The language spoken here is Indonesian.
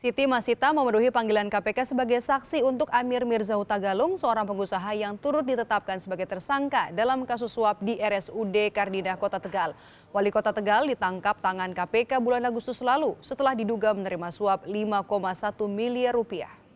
Siti Masita memenuhi panggilan KPK sebagai saksi untuk Amir Mirza Hutagalung, seorang pengusaha yang turut ditetapkan sebagai tersangka dalam kasus suap di RSUD Kardinah Kota Tegal. Wali Kota Tegal ditangkap tangan KPK bulan Agustus lalu setelah diduga menerima suap 5,1 miliar rupiah.